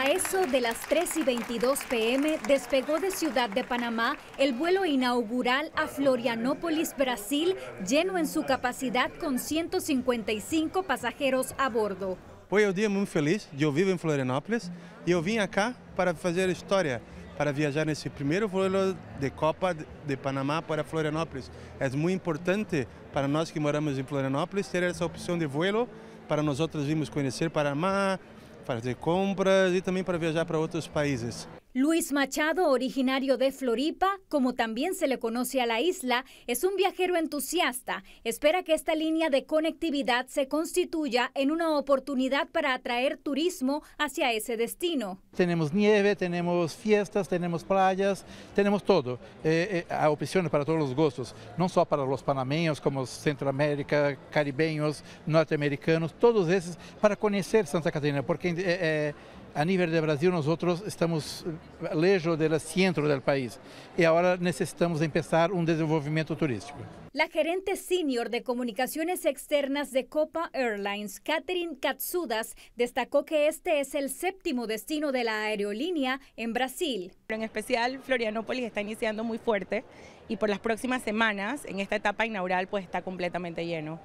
A eso de las 3 y 22 pm despegó de Ciudad de Panamá el vuelo inaugural a Florianópolis, Brasil, lleno en su capacidad con 155 pasajeros a bordo. Hoy es un día muy feliz, yo vivo en Florianópolis y yo vim acá para hacer historia, para viajar en ese primer vuelo de Copa de Panamá para Florianópolis. Es muy importante para nosotros que moramos en Florianópolis tener esa opción de vuelo, para nosotros vimos conocer Panamá, fazer compras e também para viajar para outros países. Luis Machado, originario de Floripa, como también se le conoce a la isla, es un viajero entusiasta. Espera que esta línea de conectividad se constituya en una oportunidad para atraer turismo hacia ese destino. Tenemos nieve, tenemos fiestas, tenemos playas, tenemos todo. Eh, eh, opciones para todos los gustos, no solo para los panameños, como Centroamérica, caribeños, norteamericanos, todos esos para conocer Santa Catarina, porque... Eh, a nivel de Brasil nosotros estamos eh, lejos del centro del país y ahora necesitamos empezar un desenvolvimiento turístico. La gerente senior de comunicaciones externas de Copa Airlines, Catherine Katsudas, destacó que este es el séptimo destino de la aerolínea en Brasil. En especial, Florianópolis está iniciando muy fuerte y por las próximas semanas, en esta etapa inaugural, pues está completamente lleno.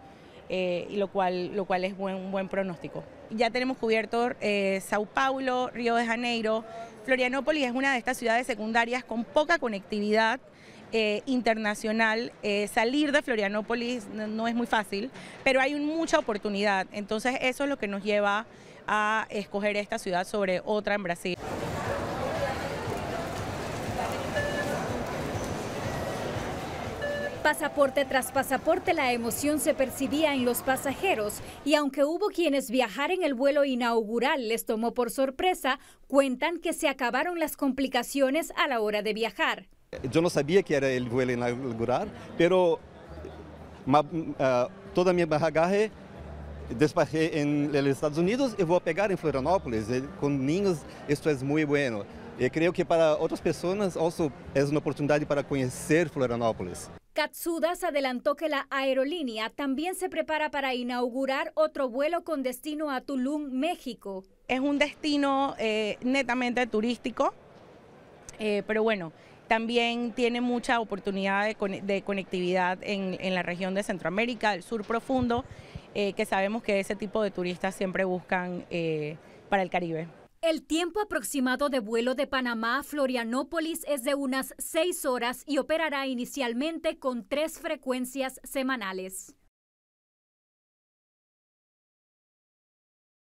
Eh, lo cual, lo cual es un buen pronóstico. Ya tenemos cubierto eh, Sao Paulo, Río de Janeiro. Florianópolis es una de estas ciudades secundarias con poca conectividad. Eh, internacional, eh, salir de Florianópolis no, es muy fácil, pero hay mucha oportunidad. Entonces eso es lo que nos lleva a escoger esta ciudad sobre otra en Brasil. Pasaporte tras pasaporte la emoción se percibía en los pasajeros y aunque hubo quienes viajar en el vuelo inaugural les tomó por sorpresa, cuentan que se acabaron las complicaciones a la hora de viajar. Yo no sabía que era el vuelo inaugural, pero ah, toda mi bagaje despaché en los Estados Unidos y voy a pegar en Florianópolis. Eh, con niños esto es muy bueno. Y eh, creo que para otras personas es una oportunidad para conocer Florianópolis. Katsudas adelantó que la aerolínea también se prepara para inaugurar otro vuelo con destino a Tulum, México. Es un destino eh, netamente turístico, eh, pero bueno, también tiene mucha oportunidad de, conectividad en, la región de Centroamérica, el sur profundo, eh, que sabemos que ese tipo de turistas siempre buscan para el Caribe. El tiempo aproximado de vuelo de Panamá a Florianópolis es de unas seis horas y operará inicialmente con tres frecuencias semanales.